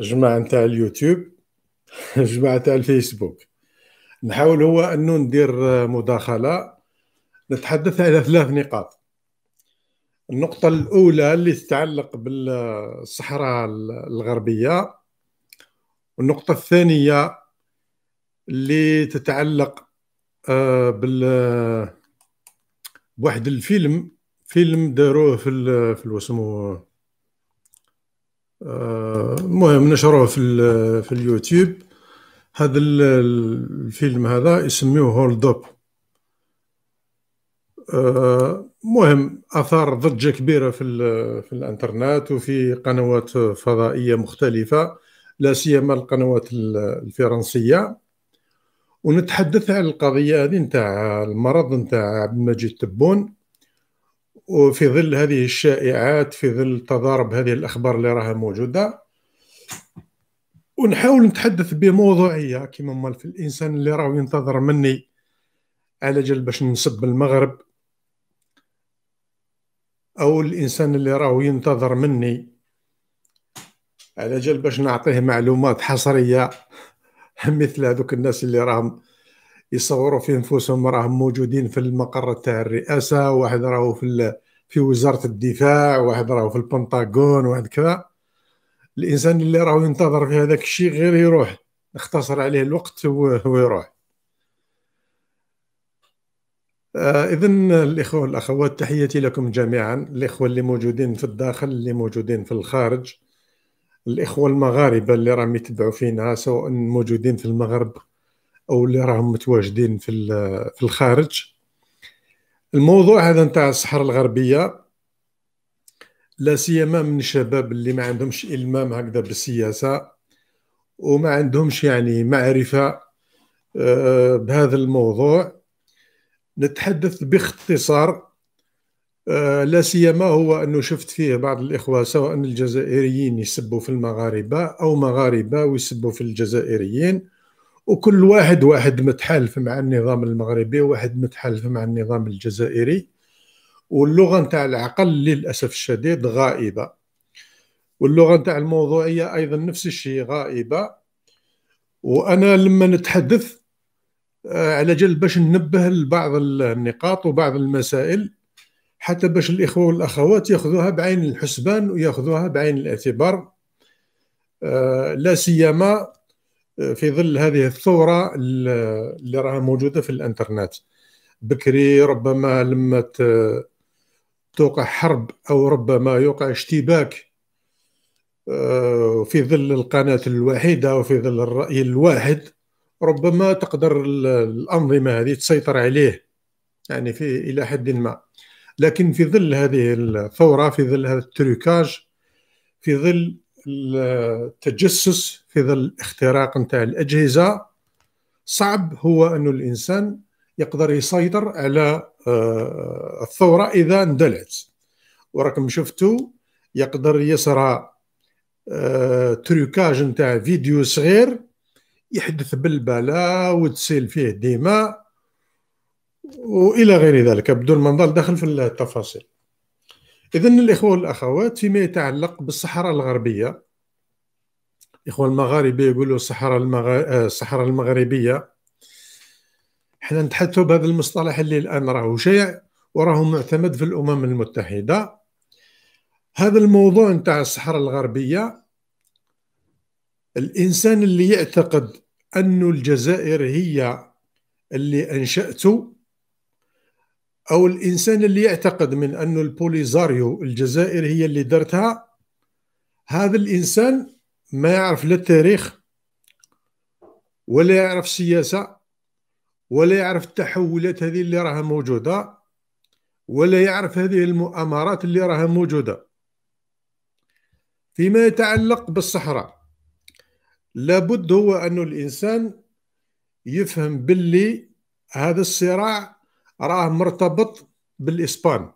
جماعه نتاع اليوتيوب جماعه نتاع الفيسبوك نحاول هو انه ندير مداخله نتحدث على ثلاث نقاط النقطة الأولى اللي تتعلق بالصحراء الغربية والنقطة الثانية اللي تتعلق آه، بال بواحد الفيلم فيلم داروه في في آه، المهم نشروه في في اليوتيوب هذا الفيلم هذا يسميوه هولد اب آه، المهم اثار ضجه كبيره في في الانترنت وفي قنوات فضائيه مختلفه لا سيما القنوات الفرنسيه ونتحدث عن القضيه هذه نتاع المرض نتاع عبد المجيد تبون وفي ظل هذه الشائعات في ظل تضارب هذه الاخبار اللي راها موجوده ونحاول نتحدث بموضوعيه كما مال في الانسان اللي راهو ينتظر مني على جل باش نسب المغرب او الانسان اللي راهو ينتظر مني على جل باش نعطيه معلومات حصريه مثل هذوك الناس اللي راهم يصوروا في انفسهم راهم موجودين في المقر تاع الرئاسه واحد راهو في في وزاره الدفاع واحد راهو في البنطاغون واحد كذا الانسان اللي راهو ينتظر في هذاك الشيء غير يروح اختصر عليه الوقت ويروح آه اذا الاخوه والاخوات تحياتي لكم جميعا الاخوه اللي موجودين في الداخل اللي موجودين في الخارج الاخوه المغاربه اللي راهم يتبعوا فينا سواء موجودين في المغرب او اللي راهم متواجدين في في الخارج الموضوع هذا نتاع الصحراء الغربيه لا سيما من الشباب اللي ما عندهمش المام هكذا بالسياسه وما عندهمش يعني معرفه آه، بهذا الموضوع نتحدث باختصار آه، لا سيما هو انه شفت فيه بعض الاخوه سواء الجزائريين يسبوا في المغاربه او مغاربه ويسبوا في الجزائريين وكل واحد واحد متحالف مع النظام المغربي وواحد متحالف مع النظام الجزائري واللغه نتاع العقل للاسف الشديد غائبه واللغه نتاع الموضوعيه ايضا نفس الشيء غائبه وانا لما نتحدث آه، على جل باش ننبه لبعض النقاط وبعض المسائل حتى باش الاخوه والاخوات ياخذوها بعين الحسبان وياخذوها بعين الاعتبار آه، لا سيما في ظل هذه الثوره اللي راها موجوده في الانترنت بكري ربما لما توقع حرب او ربما يوقع اشتباك آه، في ظل القناه الوحيده وفي ظل الراي الواحد ربما تقدر الانظمه هذه تسيطر عليه يعني في الى حد ما لكن في ظل هذه الثوره في ظل هذا التريكاج في ظل التجسس في ظل الاختراق نتاع الاجهزه صعب هو أن الانسان يقدر يسيطر على آه، الثوره اذا اندلعت وراكم شفتوا يقدر يصرى آه، تروكاج نتاع فيديو صغير يحدث بالبلاء وتسيل فيه دماء والى غير ذلك بدون ما نضل داخل في التفاصيل اذا الاخوه والاخوات فيما يتعلق بالصحراء الغربيه الإخوة المغاربه يقولوا الصحراء المغ... آه، الصحراء المغربيه احنا نتحدثوا بهذا المصطلح اللي الان راهو شيع وراه معتمد في الامم المتحده هذا الموضوع نتاع الصحراء الغربيه الانسان اللي يعتقد أن الجزائر هي اللي أنشأته أو الإنسان اللي يعتقد من أن البوليزاريو الجزائر هي اللي درتها هذا الإنسان ما يعرف لا التاريخ ولا يعرف السياسة ولا يعرف التحولات هذه اللي راها موجودة ولا يعرف هذه المؤامرات اللي راها موجودة فيما يتعلق بالصحراء لابد هو أن الإنسان يفهم باللي هذا الصراع راه مرتبط بالإسبان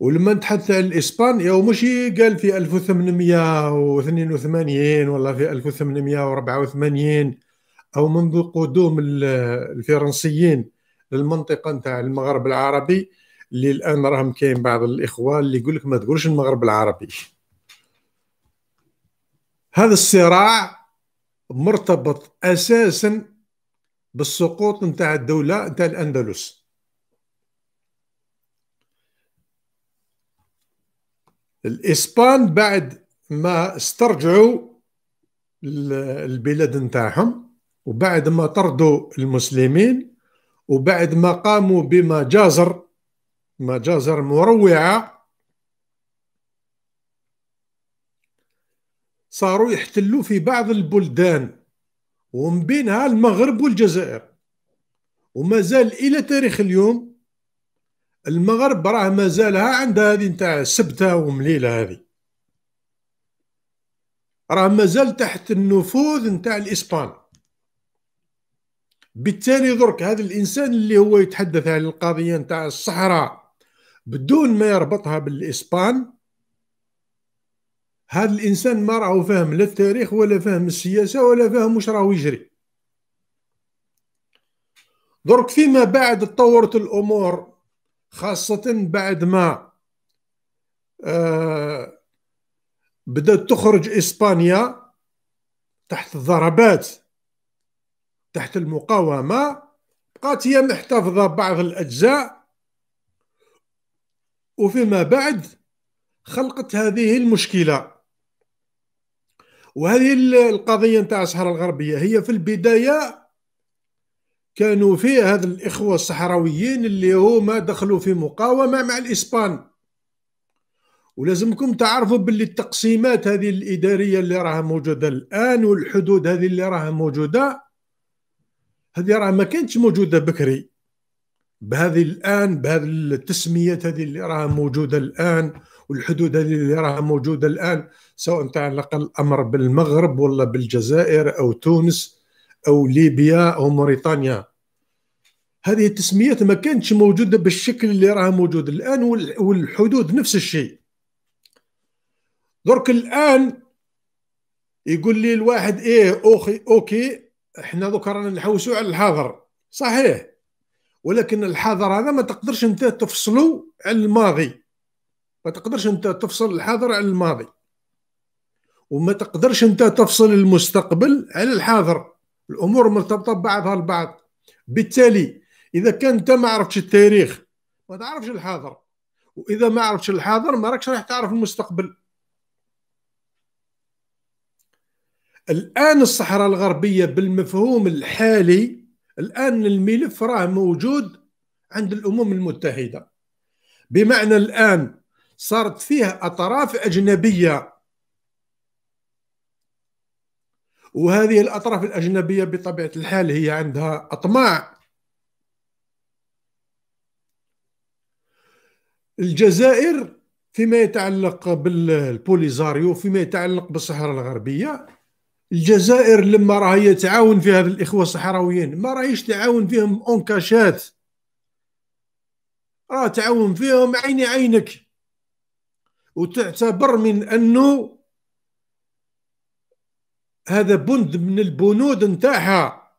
ولما نتحدث على الاسبان هو ماشي قال في 1882 ولا في 1884 او منذ قدوم الفرنسيين للمنطقه نتاع المغرب العربي اللي الان راهم كاين بعض الاخوان اللي يقول لك ما تقولش المغرب العربي هذا الصراع مرتبط اساسا بالسقوط نتاع الدوله نتاع الاندلس الاسبان بعد ما استرجعوا البلاد نتاعهم وبعد ما طردوا المسلمين وبعد ما قاموا بمجازر مجازر مروعه صاروا يحتلوا في بعض البلدان ومن بينها المغرب والجزائر ومازال الى تاريخ اليوم المغرب راه مازالها عندها هذه نتاع سبته ومليله هذه راه مازال تحت النفوذ نتاع الاسبان بالتالي درك هذا الانسان اللي هو يتحدث على القضيه نتاع الصحراء بدون ما يربطها بالاسبان هذا الانسان ما راهو فاهم لا التاريخ ولا فاهم السياسه ولا فاهم واش راهو يجري درك فيما بعد تطورت الامور خاصة بعد ما آه، بدأت تخرج إسبانيا تحت الضربات تحت المقاومة بقات هي محتفظة بعض الأجزاء وفيما بعد خلقت هذه المشكلة وهذه القضية نتاع الصحراء الغربية هي في البداية كانوا فيه هاد الإخوة الصحراويين اللي هما دخلوا في مقاومة مع الإسبان ولازمكم تعرفوا باللي التقسيمات هذه الإدارية اللي راها موجودة الآن والحدود هذه اللي راها موجودة هذه راها ما كانتش موجودة بكري بهذه الآن بهذه التسميات هذه اللي راها موجودة الآن والحدود هذه اللي راها موجودة الآن سواء تعلق الأمر بالمغرب ولا بالجزائر أو تونس او ليبيا او موريتانيا هذه التسميات ما كانتش موجوده بالشكل اللي راه موجود الان والحدود نفس الشيء درك الان يقول لي الواحد ايه اوكي اوكي احنا دوك رانا نحوسوا على الحاضر صحيح ولكن الحاضر هذا ما تقدرش انت تفصله على الماضي ما تقدرش انت تفصل الحاضر على الماضي وما تقدرش انت تفصل المستقبل على الحاضر الامور مرتبطه ببعضها البعض بالتالي اذا كان انت ما عرفتش التاريخ ما تعرفش الحاضر واذا ما عرفتش الحاضر ما راكش راح تعرف المستقبل الان الصحراء الغربيه بالمفهوم الحالي الان الملف راه موجود عند الامم المتحده بمعنى الان صارت فيها اطراف اجنبيه وهذه الأطراف الأجنبية بطبيعة الحال هي عندها أطماع الجزائر فيما يتعلق بالبوليزاريو فيما يتعلق بالصحراء الغربية الجزائر لما راهي تعاون في هذا الإخوة الصحراويين ما راهيش تعاون فيهم كاشات راه تعاون فيهم عيني عينك وتعتبر من أنه هذا بند من البنود نتاعها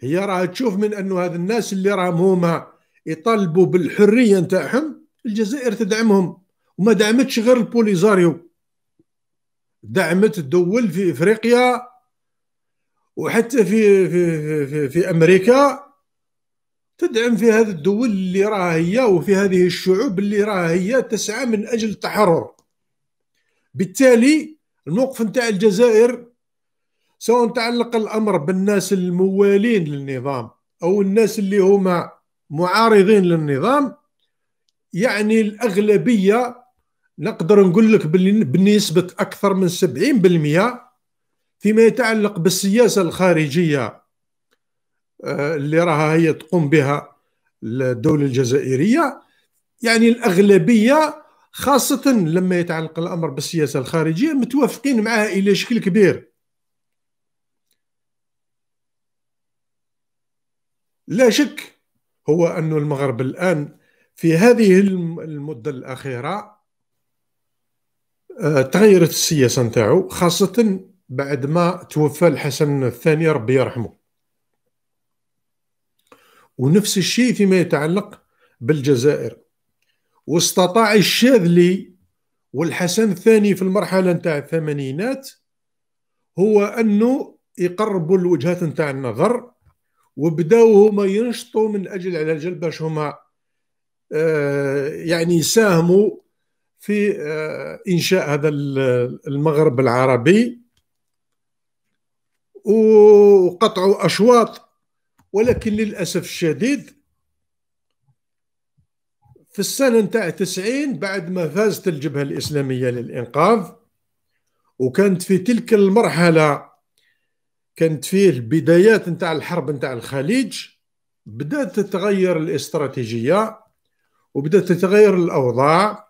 هي راه تشوف من انه هذا الناس اللي راهم هما يطالبوا بالحريه نتاعهم الجزائر تدعمهم وما دعمتش غير البوليزاريو دعمت الدول في افريقيا وحتى في في في, في امريكا تدعم في هذه الدول اللي راها هي وفي هذه الشعوب اللي راها هي تسعى من اجل التحرر بالتالي الموقف نتاع الجزائر سواء تعلق الامر بالناس الموالين للنظام او الناس اللي هما معارضين للنظام يعني الاغلبيه نقدر نقول لك بنسبه اكثر من 70% فيما يتعلق بالسياسه الخارجيه آه، اللي راها هي تقوم بها الدوله الجزائريه يعني الاغلبيه خاصه لما يتعلق الامر بالسياسه الخارجيه متوافقين معها الى شكل كبير لا شك هو أن المغرب الآن في هذه المدة الأخيرة آه، تغيرت السياسة نتاعو خاصة بعد ما توفى الحسن الثاني ربي يرحمه ونفس الشيء فيما يتعلق بالجزائر واستطاع الشاذلي والحسن الثاني في المرحلة نتاع الثمانينات هو أنه يقربوا الوجهات نتاع النظر وبداو هما ينشطوا من اجل على جل باش هما آه، يعني يساهموا في آه، انشاء هذا المغرب العربي وقطعوا اشواط ولكن للاسف الشديد في السنه نتاع 90 بعد ما فازت الجبهه الاسلاميه للانقاذ وكانت في تلك المرحله كانت فيه البدايات نتاع الحرب نتاع الخليج بدات تتغير الاستراتيجيه وبدات تتغير الاوضاع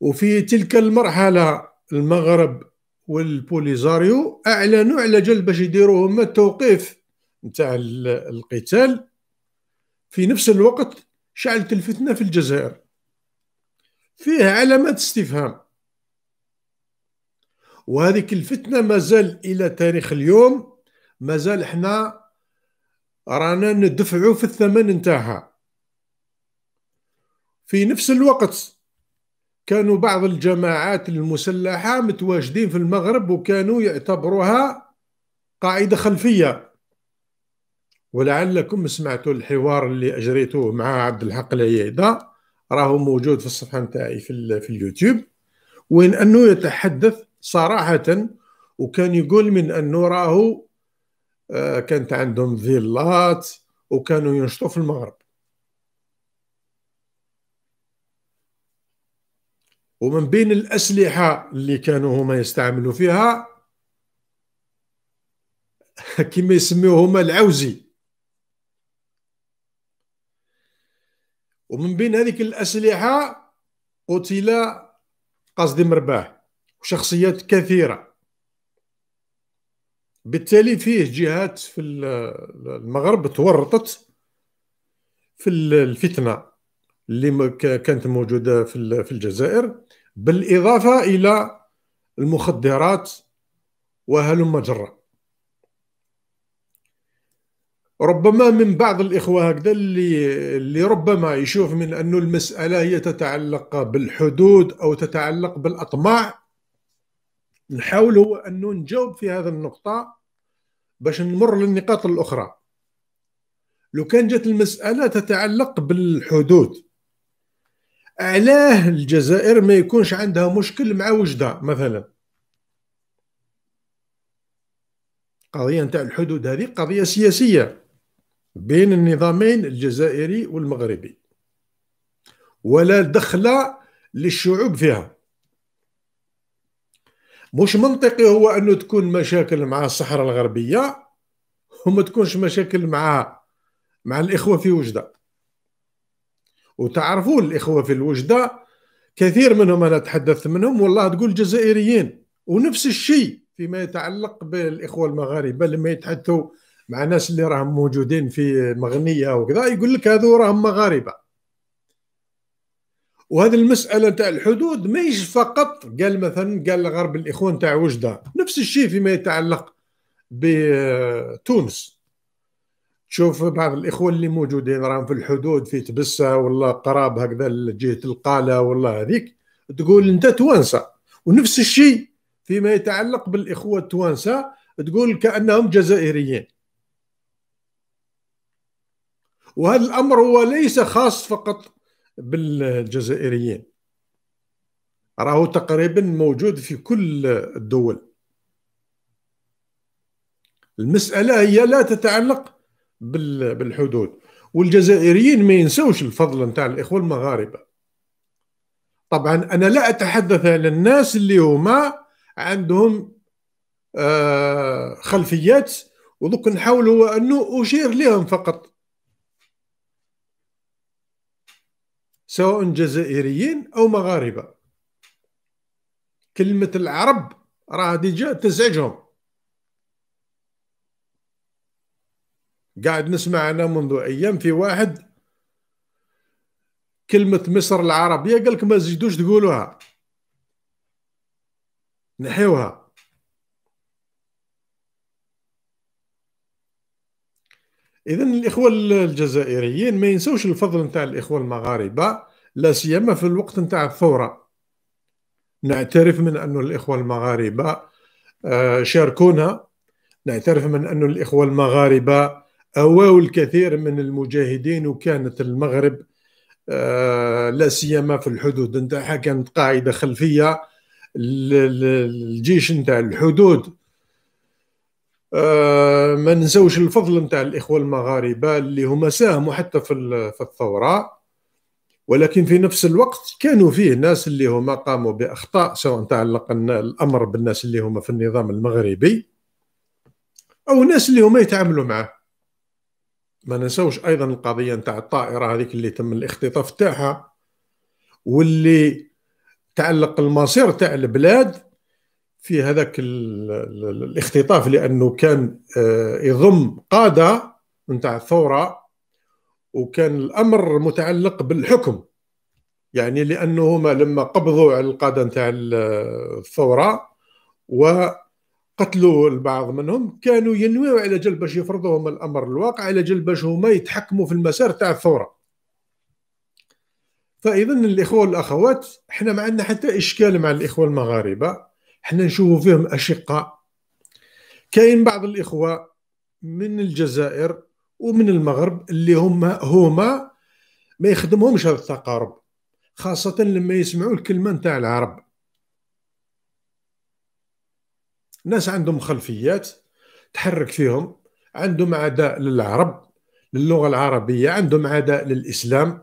وفي تلك المرحله المغرب والبوليزاريو اعلنوا على جل باش يديروا هما التوقيف نتاع القتال في نفس الوقت شعلت الفتنه في الجزائر فيه علامات استفهام وهذيك الفتنه مازال الى تاريخ اليوم مازال احنا رانا ندفعوا في الثمن نتاعها في نفس الوقت كانوا بعض الجماعات المسلحه متواجدين في المغرب وكانوا يعتبروها قاعده خلفيه ولعلكم سمعتوا الحوار اللي اجريته مع عبد الحق العياده راهو موجود في الصفحه نتاعي في, في اليوتيوب وين انه يتحدث صراحه وكان يقول من انه راهو آه، كانت عندهم فيلات وكانوا ينشطوا في المغرب ومن بين الاسلحه اللي كانوا هما يستعملوا فيها كما يسميوه هما العوزي ومن بين هذه الاسلحه قتل قصدي مرباه وشخصيات كثيره بالتالي فيه جهات في المغرب تورطت في الفتنه اللي كانت موجوده في الجزائر بالاضافه الى المخدرات وهلم جرا ربما من بعض الإخوة هكذا اللي, اللي ربما يشوف من أن المسألة هي تتعلق بالحدود أو تتعلق بالأطماع نحاول هو انه نجاوب في هذا النقطه باش نمر للنقاط الاخرى لو كان جات المساله تتعلق بالحدود علاه الجزائر ما يكونش عندها مشكل مع وجده مثلا قضيه نتاع الحدود هذه قضيه سياسيه بين النظامين الجزائري والمغربي ولا دخل للشعوب فيها مش منطقي هو انه تكون مشاكل مع الصحراء الغربيه وما تكونش مشاكل مع مع الاخوه في وجده وتعرفوا الاخوه في الوجده كثير منهم انا تحدثت منهم والله تقول جزائريين ونفس الشيء فيما يتعلق بالاخوه المغاربه لما يتحدثوا مع ناس اللي راهم موجودين في مغنيه وكذا يقول لك هذو راهم مغاربه وهذه المساله تاع الحدود ماهيش فقط قال مثلا قال غرب الاخوان تاع وجده نفس الشيء فيما يتعلق بتونس تشوف بعض الاخوه اللي موجودين راهم في الحدود في تبسه ولا قراب هكذا جهه القاله ولا هذيك تقول انت توانسه ونفس الشيء فيما يتعلق بالاخوه التوانسه تقول كانهم جزائريين وهذا الامر هو ليس خاص فقط بالجزائريين راهو تقريبا موجود في كل الدول المسألة هي لا تتعلق بالحدود والجزائريين ما ينسوش الفضل نتاع الإخوة المغاربة طبعا أنا لا أتحدث عن الناس اللي هما عندهم آه، خلفيات ودوك نحاولوا أنه أشير لهم فقط سواء جزائريين او مغاربه كلمه العرب راه ديجا تزعجهم قاعد نسمع انا منذ ايام في واحد كلمه مصر العربيه قالك ما زيدوش تقولوها نحيوها اذا الاخوه الجزائريين ما ينسوش الفضل نتاع الاخوه المغاربه لا سيما في الوقت نتاع الثوره نعترف من أن الاخوه المغاربه آه، شاركونا نعترف من أن الاخوه المغاربه اواو الكثير من المجاهدين وكانت المغرب آه، لا سيما في الحدود نتاعها كانت قاعده خلفيه الجيش نتاع الحدود آه، ما ننساوش الفضل نتاع الاخوه المغاربه اللي هما ساهموا حتى في الثوره ولكن في نفس الوقت كانوا فيه ناس اللي هما قاموا باخطاء سواء تعلق الامر بالناس اللي هما في النظام المغربي او ناس اللي هما يتعاملوا معه ما ننساوش ايضا القضيه نتاع الطائره هذيك اللي تم الاختطاف تاعها واللي تعلق المصير تاع البلاد في هذاك الاختطاف لانه كان آه، يضم قاده نتاع الثوره وكان الامر متعلق بالحكم يعني لانه هما لما قبضوا على القاده نتاع الثوره وقتلوا البعض منهم كانوا ينويوا على جل باش يفرضوا هما الامر الواقع على جل باش هما يتحكموا في المسار تاع الثوره فاذا الاخوه والاخوات احنا ما عندنا حتى اشكال مع الاخوه المغاربه حنا نشوفوا فيهم اشقاء كاين بعض الاخوه من الجزائر ومن المغرب اللي هما هما ما يخدمهمش هذا التقارب خاصه لما يسمعوا الكلمه نتاع العرب ناس عندهم خلفيات تحرك فيهم عندهم عداء للعرب للغه العربيه عندهم عداء للاسلام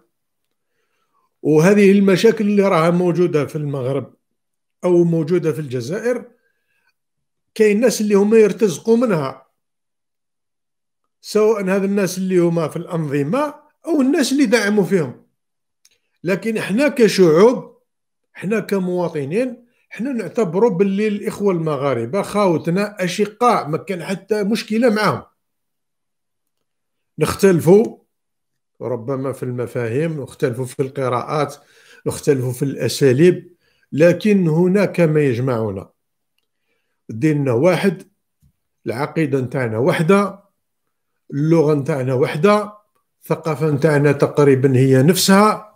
وهذه المشاكل اللي راها موجوده في المغرب او موجوده في الجزائر كاين الناس اللي هما يرتزقوا منها سواء هذا الناس اللي هما في الانظمه او الناس اللي دعموا فيهم لكن احنا كشعوب احنا كمواطنين احنا نعتبروا باللي الاخوه المغاربه خاوتنا اشقاء ما كان حتى مشكله معاهم نختلفوا ربما في المفاهيم نختلفوا في القراءات نختلفوا في الاساليب لكن هناك ما يجمعنا ديننا واحد العقيده نتاعنا وحده اللغه نتاعنا وحده الثقافه نتاعنا تقريبا هي نفسها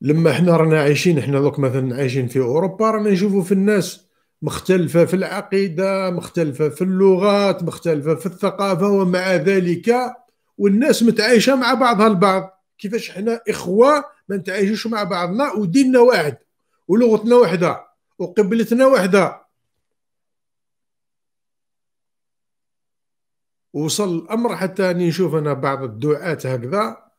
لما حنا رانا عايشين حنا دوك مثلا عايشين في اوروبا رانا نشوفوا في الناس مختلفه في العقيده مختلفه في اللغات مختلفه في الثقافه ومع ذلك والناس متعايشه مع بعضها البعض كيفاش حنا اخوه ما نتعايشوش مع بعضنا وديننا واحد ولغتنا وحده وقبلتنا وحده وصل الامر حتى اني نشوف انا بعض الدعاة هكذا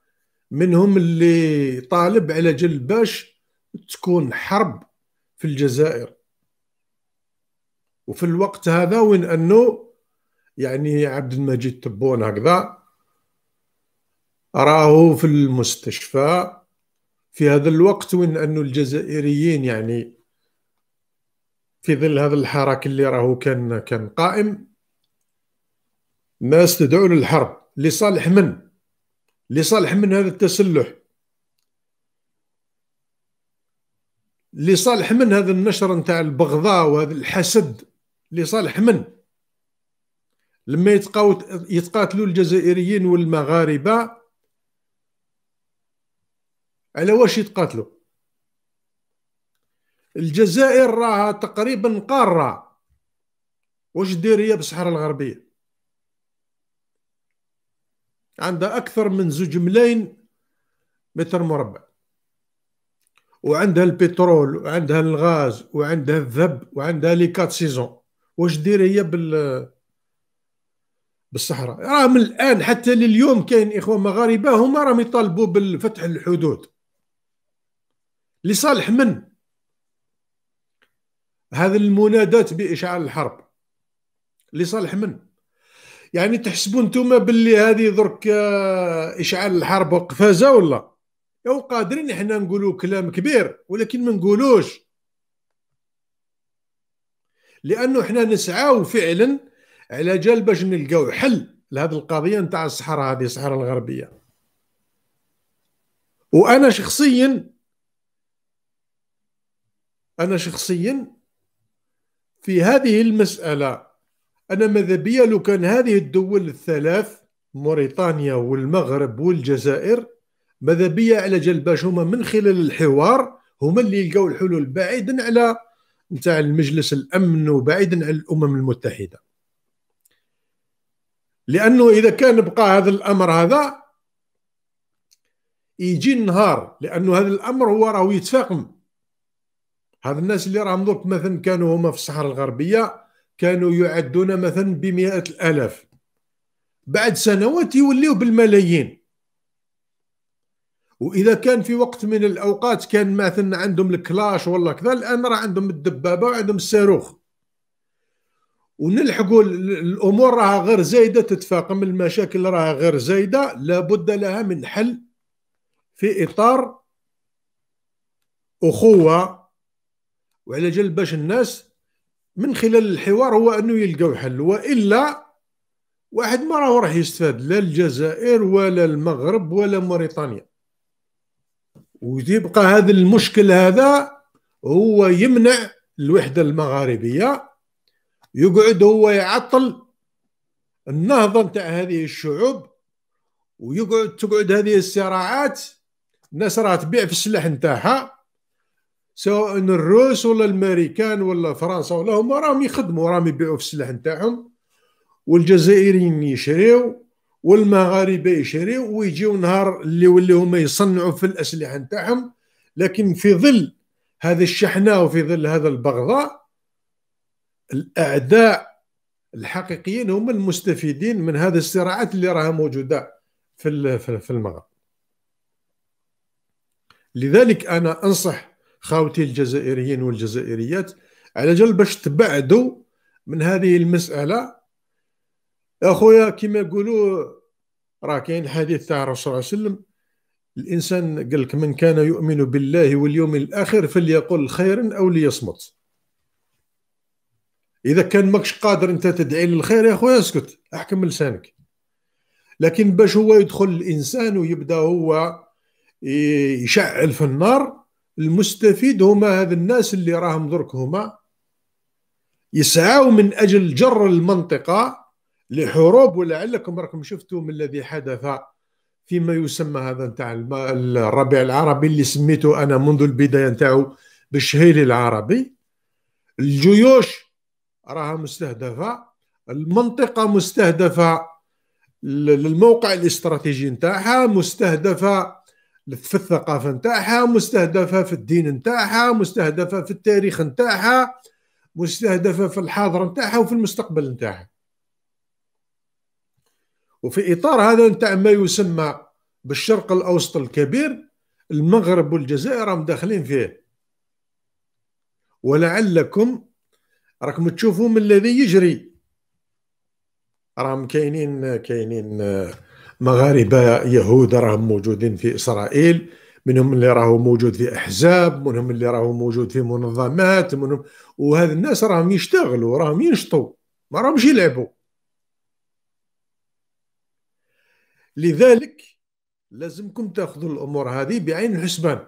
منهم اللي طالب على جل باش تكون حرب في الجزائر وفي الوقت هذا وين انه يعني عبد المجيد تبون هكذا راهو في المستشفى في هذا الوقت وين انه الجزائريين يعني في ظل هذا الحراك اللي راهو كان كان قائم الناس تدعو للحرب لصالح من لصالح من هذا التسلح لصالح من هذا النشر نتاع البغضاء وهذا الحسد لصالح من لما يتقاتلوا الجزائريين والمغاربه على واش يتقاتلوا الجزائر راها تقريبا قاره واش دير هي بالصحراء الغربيه عندها اكثر من زوج ملايين متر مربع وعندها البترول وعندها الغاز وعندها الذهب وعندها لي كات سيزون واش دير هي بال بالصحراء راه من الان حتى لليوم كاين اخوه مغاربه هما راهم يطالبوا بالفتح الحدود لصالح من هذه المنادات باشعال الحرب لصالح من يعني تحسبون انتم باللي هذه درك آه، اشعال الحرب وقفازه ولا او قادرين احنا نقولوا كلام كبير ولكن ما نقولوش لانه احنا نسعاو فعلا على جال باش نلقاو حل لهذه القضيه نتاع الصحراء هذه الصحراء الغربيه وانا شخصيا انا شخصيا في هذه المساله انا ماذا بيا لو كان هذه الدول الثلاث موريتانيا والمغرب والجزائر ماذا بيا على جال باش هما من خلال الحوار هما اللي يلقاو الحلول بعيدا على نتاع المجلس الامن وبعيدا عن الامم المتحده لانه اذا كان بقى هذا الامر هذا يجي النهار لانه هذا الامر هو راهو يتفاقم هاد الناس اللي راهم دوك مثلا كانوا هما في الصحراء الغربيه كانوا يعدون مثلا بمئات الالاف بعد سنوات يوليو بالملايين واذا كان في وقت من الاوقات كان مثلا عندهم الكلاش ولا كذا الان راه عندهم الدبابه وعندهم الصاروخ ونلحقوا الامور راها غير زايده تتفاقم المشاكل راها غير زايده لابد لها من حل في اطار اخوه وعلى جال باش الناس من خلال الحوار هو انه يلقاو حل والا واحد ما راهو راح يستفاد لا الجزائر ولا المغرب ولا موريتانيا ويبقى هذا المشكل هذا هو يمنع الوحده المغاربيه يقعد هو يعطل النهضه نتاع هذه الشعوب ويقعد تقعد هذه الصراعات الناس راه تبيع في السلاح نتاعها سواء الروس ولا الامريكان ولا فرنسا ولا هما راهم يخدموا راهم يبيعوا في السلاح نتاعهم والجزائريين يشريو والمغاربه يشريو ويجيو نهار اللي واللي هما يصنعوا في الاسلحه نتاعهم لكن في ظل هذه الشحنه وفي ظل هذا البغضاء الاعداء الحقيقيين هم المستفيدين من هذه الصراعات اللي راها موجوده في في المغرب لذلك انا انصح خاوتي الجزائريين والجزائريات على جال باش تبعدوا من هذه المساله اخويا كما يقولوا راه كاين حديث تاع الرسول صلى الله عليه وسلم الانسان قال لك من كان يؤمن بالله واليوم الاخر فليقل خيرا او ليصمت اذا كان ماكش قادر انت تدعي للخير يا خويا اسكت احكم لسانك لكن باش هو يدخل الانسان ويبدا هو يشعل في النار المستفيد هما هذا الناس اللي راهم درك هما يسعوا من اجل جر المنطقه لحروب ولعلكم راكم شفتوا من الذي حدث فيما يسمى هذا نتاع الربيع العربي اللي سميته انا منذ البدايه نتاعو بالشهيل العربي الجيوش راها مستهدفه المنطقه مستهدفه الموقع الاستراتيجي نتاعها مستهدفه في الثقافه نتاعها مستهدفه في الدين نتاعها مستهدفه في التاريخ نتاعها مستهدفه في الحاضر نتاعها وفي المستقبل نتاعها وفي اطار هذا نتاع ما يسمى بالشرق الاوسط الكبير المغرب والجزائر راهم داخلين فيه ولعلكم راكم تشوفوا من الذي يجري راهم كاينين كاينين آه مغاربه يهود راهم موجودين في اسرائيل منهم اللي راهو موجود في احزاب منهم اللي راهو موجود في منظمات منهم وهذا الناس راهم يشتغلوا راهم ينشطوا ما راهمش يلعبوا لذلك لازمكم تاخذوا الامور هذه بعين الحسبان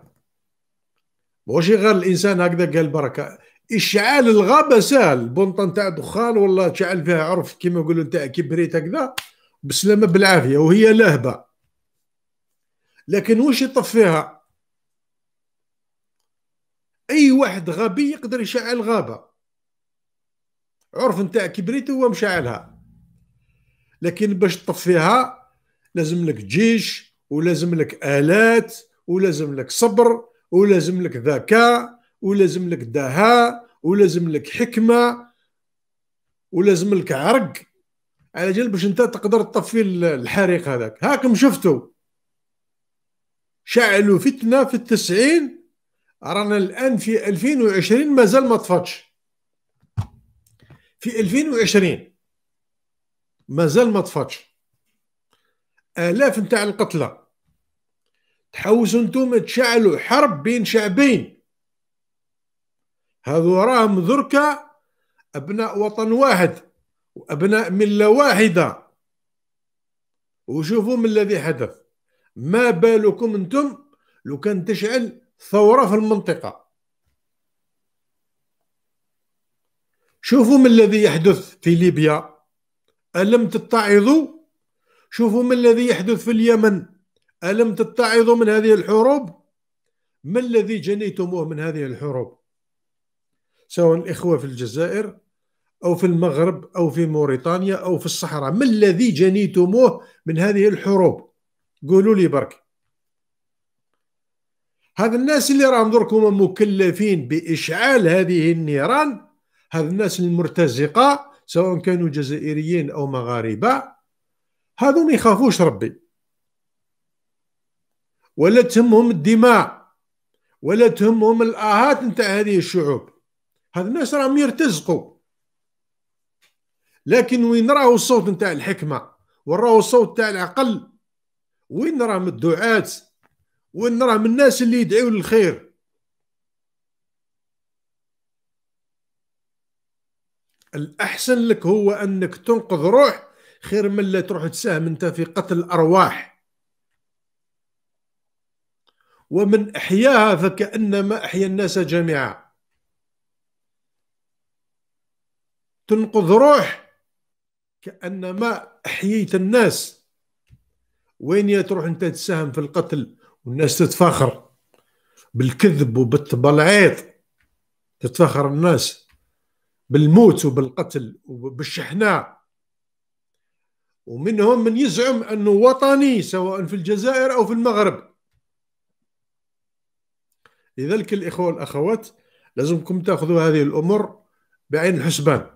ماشي غير الانسان هكذا قال بركه اشعال الغابه سهل بنطه تاع دخان ولا تشعل فيها عرف كيما يقولوا نتاع كبريت هكذا بسلامه بالعافيه وهي لهبه لكن واش يطفيها اي واحد غبي يقدر يشعل غابه عرف نتاع كبريت هو مشعلها لكن باش تطفيها لازم لك جيش ولازم لك الات ولازم لك صبر ولازم لك ذكاء ولازم لك دهاء ولازم لك حكمه ولازم لك عرق على جل باش انت تقدر تطفي الحريق هذاك هاكم شفتوا شعلوا فتنه في التسعين رانا الان في 2020 مازال ما طفتش في 2020 مازال ما طفتش الاف نتاع القتلى تحوسوا انتم تشعلوا حرب بين شعبين هذو راهم ذركا ابناء وطن واحد وأبناء ملة واحدة وشوفوا ما الذي حدث ما بالكم أنتم لو كان تشعل ثورة في المنطقة شوفوا ما الذي يحدث في ليبيا ألم تتعظوا شوفوا ما الذي يحدث في اليمن ألم تتعظوا من هذه الحروب ما الذي جنيتموه من هذه الحروب سواء الإخوة في الجزائر أو في المغرب أو في موريتانيا أو في الصحراء ما الذي جنيتموه من هذه الحروب قولوا لي برك هذا الناس اللي راهم درك هما مكلفين بإشعال هذه النيران هذا الناس المرتزقة سواء كانوا جزائريين أو مغاربة هذو ما يخافوش ربي ولا تهمهم الدماء ولا تهمهم الآهات نتاع هذه الشعوب هذا الناس راهم يرتزقوا لكن وين راهو الصوت نتاع الحكمه وين راهو الصوت نتاع العقل وين راه من الدعاة وين راه من الناس اللي يدعيو للخير الاحسن لك هو انك تنقذ روح خير من لا تروح تساهم انت في قتل الارواح ومن احياها فكانما احيا الناس جميعا تنقذ روح كانما احييت الناس وين يا تروح انت تساهم في القتل والناس تتفاخر بالكذب وبالتبلعيط تتفاخر الناس بالموت وبالقتل وبالشحناء ومنهم من يزعم انه وطني سواء في الجزائر او في المغرب لذلك الاخوه والاخوات لازمكم تاخذوا هذه الامور بعين الحسبان